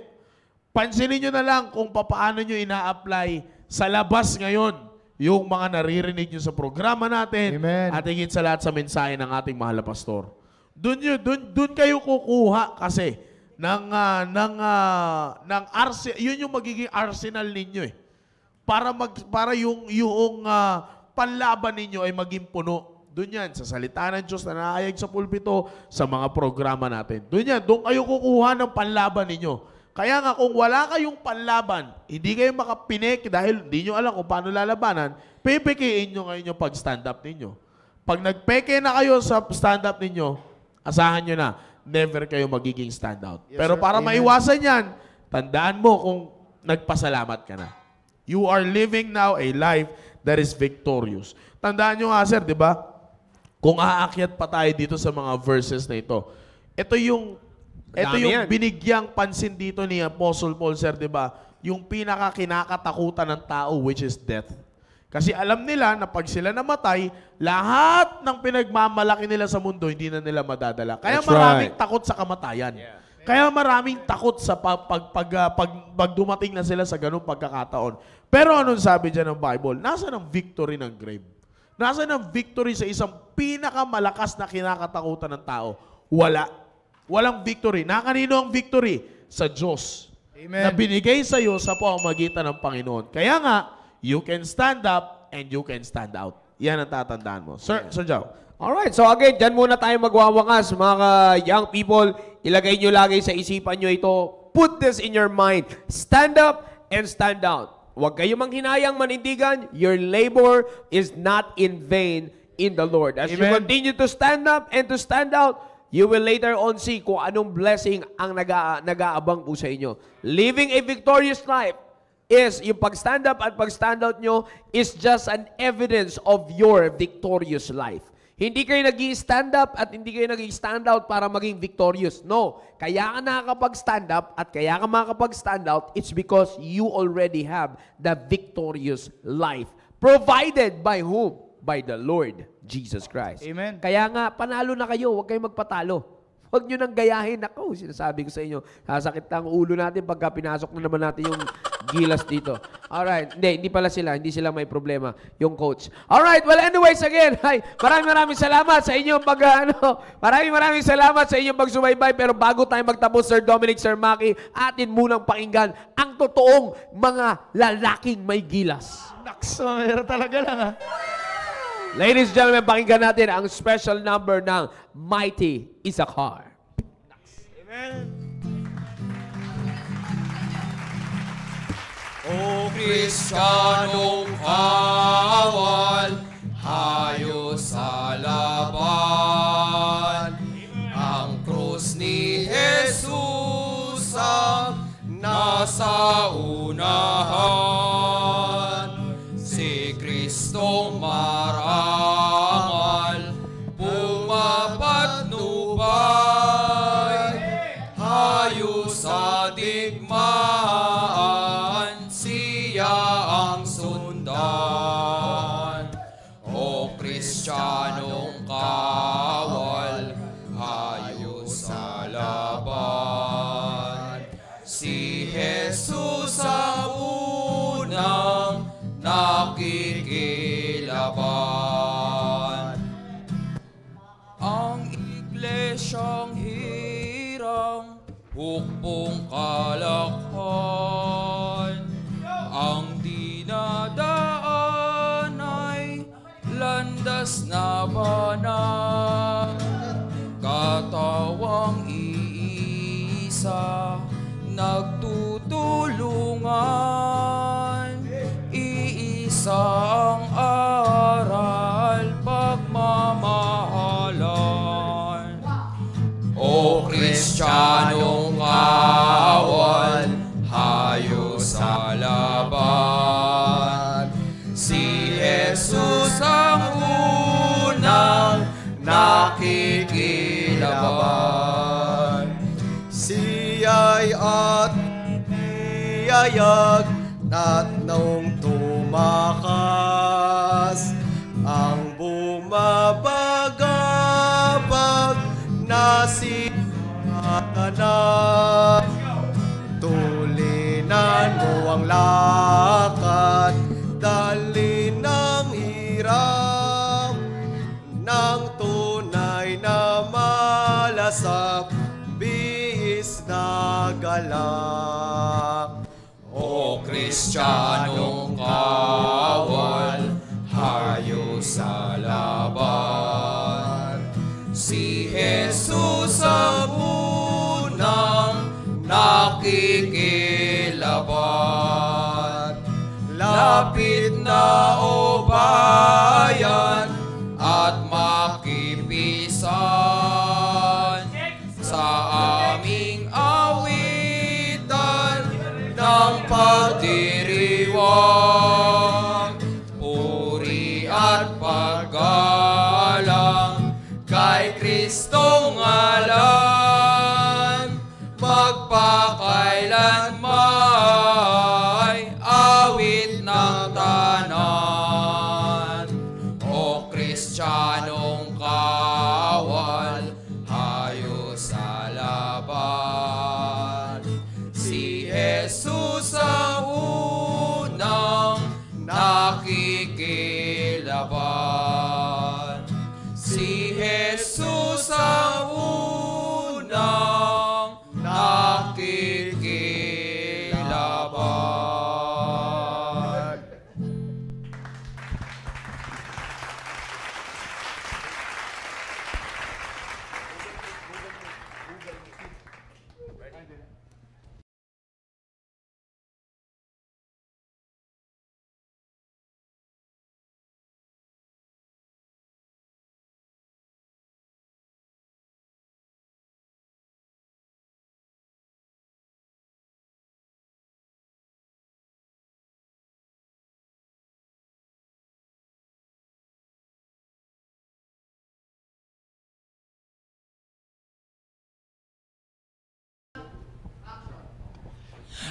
Pansinin nyo na lang kung paano nyo ina-apply sa labas ngayon yung mga naririnig nyo sa programa natin Amen. at higit sa lahat sa mensahe ng ating mahal na pastor. Doon yun, doon, doon kayo kukuha kasi ng, uh, ng, uh, ng arse, yun yung magiging arsenal ninyo eh. Para, mag, para yung, yung uh, panlaban ninyo ay maging puno. Doon yan, sa salita ng Diyos na naayag sa pulpito, sa mga programa natin. Doon yan, doon kayo kukuha ng panlaban ninyo. Kaya nga kung wala kayong panlaban, hindi kayo makapinik dahil hindi nyo alam kung paano lalabanan, pipikiin nyo ngayon yung pag-stand up ninyo. Pag nagpeke na kayo sa stand up ninyo, asahan nyo na, never kayo magiging stand out. Yes, Pero sir. para Amen. maiwasan yan, tandaan mo kung nagpasalamat ka na. You are living now a life that is victorious. Tandaan nyo nga, sir, di ba? Kung aakyat pa tayo dito sa mga verses na ito, ito yung, ito yung binigyang pansin dito ni Apostle Paul, sir, di ba? Yung pinaka kinakatakutan ng tao, which is death. Kasi alam nila na pag sila namatay, lahat ng pinagmamalaki nila sa mundo, hindi na nila madadala. Kaya That's maraming right. takot sa kamatayan. Yeah. Kaya maraming takot sa pag, pag, pag, ah, pag, pag dumating na sila sa ganung pagkakataon. Pero anong sabi dyan ng Bible? Nasa ng victory ng grave? Nasa ng victory sa isang pinakamalakas na kinakatakutan ng tao? Wala. Walang victory. Na kanino ang victory? Sa Diyos. Amen. Na binigay sa iyo sa pamamagitan ng Panginoon. Kaya nga, you can stand up and you can stand out. Yan ang tatandaan mo. Sir, Sir Joe, Alright, so again, dyan muna tayo magwawakas mga young people. Ilagay nyo lagi sa isipan nyo ito. Put this in your mind. Stand up and stand out. Huwag kayo manghinayang manindigan. Your labor is not in vain in the Lord. As Amen. you continue to stand up and to stand out, you will later on see kung anong blessing ang naga, nag-aabang po sa inyo. Living a victorious life is, yung pag-stand up at pag-stand out nyo, is just an evidence of your victorious life. Hindi kayo nag stand up at hindi kayo nag stand out para maging victorious. No. Kaya ka nakakapag-stand up at kaya ka makakapag-stand out, it's because you already have the victorious life. Provided by whom? By the Lord Jesus Christ. Amen. Kaya nga, panalo na kayo. Huwag kayong magpatalo. Huwag nyo nang gayahin. Ako, sinasabi ko sa inyo, sasakit na ang ulo natin pagka pinasok na naman natin yung gilas dito. Alright. Hindi, hindi pala sila. Hindi sila may problema. Yung coach. Alright. Well, anyways, again, hi. Maraming maraming salamat sa inyong pag, ah, ano, maraming maraming salamat sa inyong pagsubaybay. Pero bago tayo magtapos, Sir Dominic, Sir Maki, atin munang pakinggan ang totoong mga lalaking may gilas. Nakso, meron talaga lang ha. Ah. Ladies and gentlemen, pakinggan natin ang special number ng Mighty Issachar. Amen. O Kristiyanong kawal, hayo yo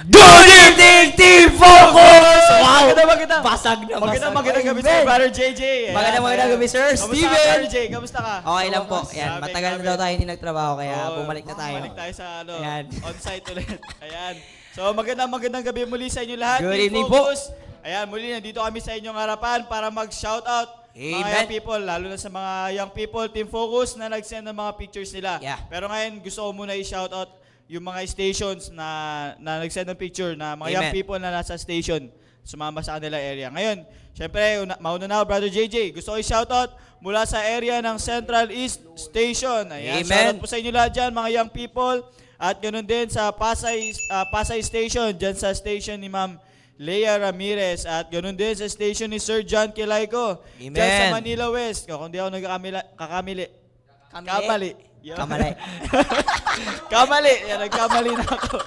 Good evening, Team Focus! Wow! Maganda, maganda. Basag na, basag. Maganda, gabi, sir. Brother JJ. Maganda, maganda gabi, sir. Steven! Kamusta, Brother JJ, Kamusta ka? Okay lang po. Ayan, matagal na daw tayo hindi nagtrabaho, kaya bumalik na tayo. Bumalik tayo sa ano, Ayan. on-site ulit. Ayan. So, magandang, magandang gabi muli sa inyo lahat. Good evening po. Focus. Ayan, muli nandito kami sa inyong harapan para mag-shoutout Amen. Mga young people, lalo na sa mga young people, Team Focus, na nag-send ng mga pictures nila. Yeah. Pero ngayon, gusto ko muna i-shoutout yung mga stations na, na nag-send ng picture na mga Amen. young people na nasa station sumama sa kanila area. Ngayon, syempre, una, mauna na Brother JJ. Gusto ko i-shoutout mula sa area ng Central East Station. Ayan, Amen. Shoutout po sa inyo lahat dyan, mga young people. At ganoon din sa Pasay, uh, Pasay Station, dyan sa station ni Ma'am Leia Ramirez. At ganoon din sa station ni Sir John Kilayco. Amen. Dyan sa Manila West. Kung di ako nagkakamili, kakamili, Kamili. Yun. Kamali. kamali. Yan, nagkamali na ako.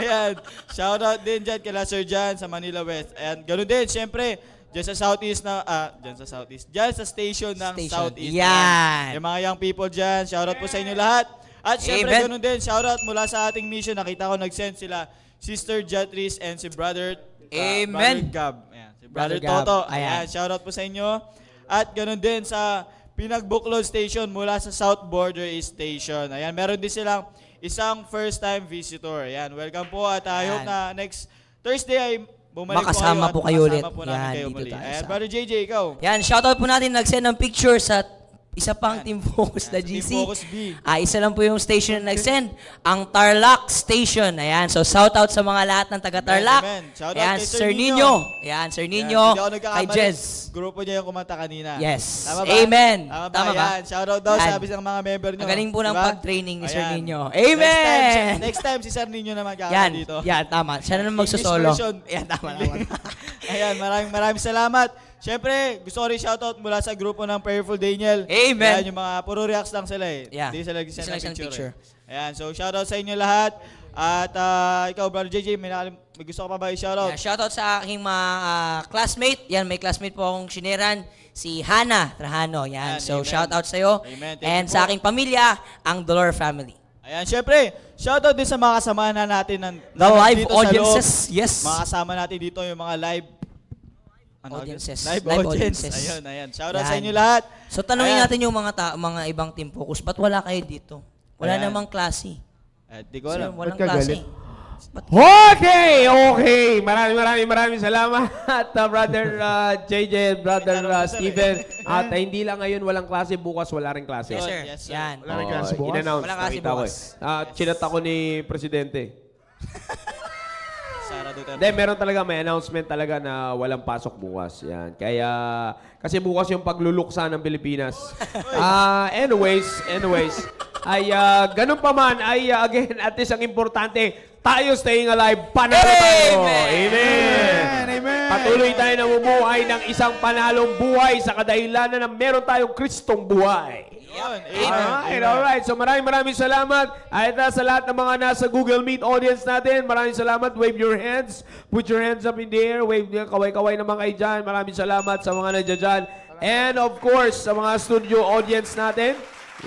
Ayan. Shout out din dyan kay Sir Jan sa Manila West. Ayan. Ganun din, syempre, Diyan sa Southeast na, ah, diyan sa Southeast. Diyan sa station ng Station. Southeast. Yan. Yung mga young people dyan, shout out po sa inyo lahat. At syempre, Amen. ganun din, shout out mula sa ating mission. Nakita ko nag-send sila Sister Jatris and si Brother, uh, Amen. Brother Gab. Ayan. Si Brother, Brother Toto. Ayan. Ayan. Shout out po sa inyo. At ganun din sa Pinagbuklod Station mula sa South Border East Station. Ayan, meron din silang isang first-time visitor. Ayan, welcome po at ah, I hope na next Thursday ay bumalik makasama po kayo, po kayo ulit. Po yan, kayo dito tayo. Ayan, sa... Brother JJ, ikaw. Yan, shoutout po natin nag-send ng pictures at isa pang Team Focus na GC. Ah, isa lang po yung station na nag-send. Ang Tarlac Station. Ayan. So, shout out sa mga lahat ng taga-Tarlac. Amen, amen. Shout out Ayan, kay Sir Nino. Ayan, Sir Nino. kay Jez. Grupo niya yung kumanta kanina. Yes. Tama ba? Amen. Tama ba? Tama ba? Ayan. Shout out daw Ayan. sabi ng mga member niyo. Ang galing po ng pag-training ni Sir Ayan. Nino. Amen. Next time, next time si Sir Nino naman kakanta dito. Yan, tama. Siya na lang magsusolo. Ayan, tama naman. Ayan, maraming maraming salamat. Siyempre, gusto ko rin shoutout mula sa grupo ng Prayerful Daniel. Amen. Ayan, yung mga puro reacts lang sila eh. Yeah. Hindi sila nag-send ng picture. picture. Eh. Ayan, so shoutout sa inyo lahat. At uh, ikaw, Brother JJ, may, nakalim- may gusto ka pa ba i-shoutout? Yeah, shoutout sa aking mga uh, classmate. Yan, may classmate po akong siniran, si Hana Trajano. Yan, Ayan, so amen. shoutout sa'yo. Amen. Thank And sa aking pamilya, ang Dolor Family. Ayan, syempre, shoutout din sa mga kasama na natin ng, The na live dito sa loob. yes. Mga kasama natin dito yung mga live ano, audiences. Live, live audience. audiences. Ayun, ayun. Shout out sa inyo lahat. So tanungin ayan. natin yung mga ta- mga ibang team focus, ba't wala kayo dito? Wala ayan. namang klase. Eh, di ko alam. So, walang klase. Ba't... Okay, okay. Maraming maraming maraming salamat, uh, brother uh, JJ, brother uh, eh. Steven. At uh, hindi lang ngayon walang klase, bukas wala rin klase. Yes, sir. Yes, sir. Yan. Wala rin oh, klase bukas? In-announce, walang klase eh. bukas. Eh. Ah, uh, yes. Chinat ako ni Presidente. Duterte. Hindi, meron talaga, may announcement talaga na walang pasok bukas. Yan. Kaya, kasi bukas yung pagluluksa ng Pilipinas. Uh, anyways, anyways. ay, uh, ganun pa man, ay, ah, again, at least ang importante, tayo staying alive, panalo tayo. Amen. Amen. Patuloy tayo na bumuhay ng isang panalong buhay sa kadahilanan na meron tayong Kristong buhay. Amen. Amen. all right. So maraming maraming salamat. At ah, sa lahat ng mga nasa Google Meet audience natin, maraming salamat. Wave your hands. Put your hands up in the air. Wave nyo. Kaway-kaway naman kayo dyan. Maraming salamat sa mga nandiyan dyan. And of course, sa mga studio audience natin.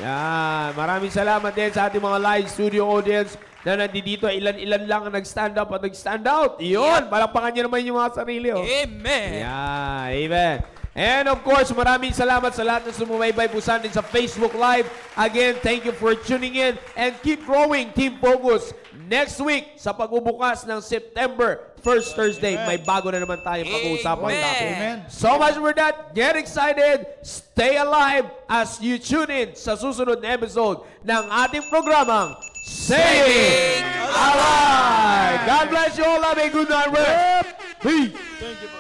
Yan. Maraming salamat din sa ating mga live studio audience na nandito ilan-ilan lang ang nag-stand up at nag-stand out. Yun. Yeah. Palapakan nyo naman yung mga sarili. Oh. Amen. Yan. Amen. And of course, maraming salamat sa lahat ng sumubaybay po sa atin sa Facebook Live. Again, thank you for tuning in and keep growing Team Focus. Next week, sa pagbubukas ng September, first Thursday, Amen. may bago na naman tayong pag-uusapan natin. Amen. So much for that. Get excited. Stay alive as you tune in sa susunod na episode ng ating programang Saving Alive. God bless you all. Have a good night. Peace. Thank you.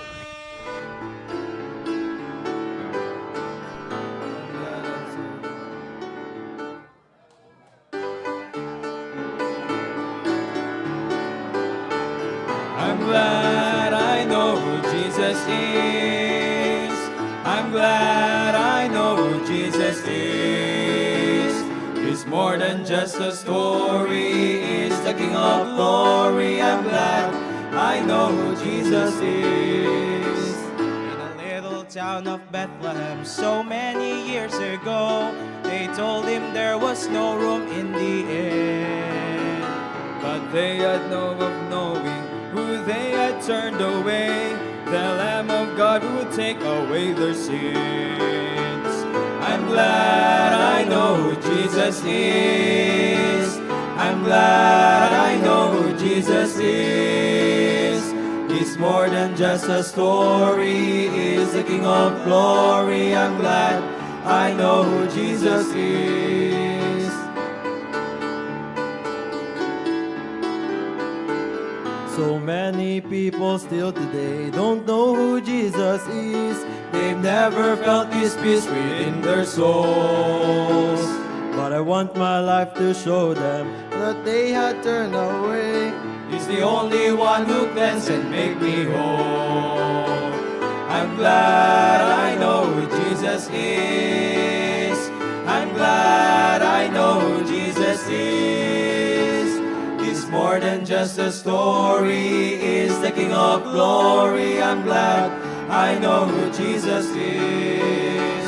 Jesus is. I'm glad I know who Jesus is. He's more than just a story, He's the King of glory. I'm glad I know who Jesus is. In a little town of Bethlehem, so many years ago, they told him there was no room in the inn. But they had no of knowing who they had turned away the Lamb of God who will take away their sins. I'm glad I know who Jesus is. I'm glad I know who Jesus is. He's more than just a story, He's the King of glory. I'm glad I know who Jesus is. So many people still today don't know who Jesus is. They've never felt this peace within their souls. But I want my life to show them that they had turned away. He's the only one who cleanses and make me whole. I'm glad I know who Jesus is. I'm glad I know who Jesus is more than just a story. Is the King of glory. I'm glad I know who Jesus is.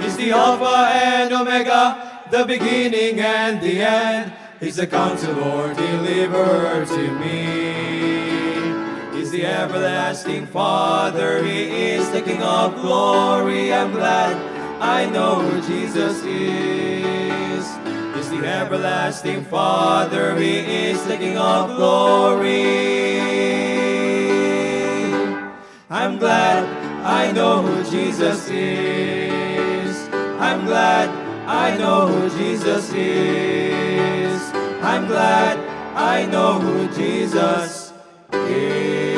He's the Alpha and Omega, the beginning and the end. He's the counselor, deliverer to me. He's the everlasting Father. He is the King of glory. I'm glad I know who Jesus is everlasting Father, He is the King of glory. I'm glad I know who Jesus is. I'm glad I know who Jesus is. I'm glad I know who Jesus is.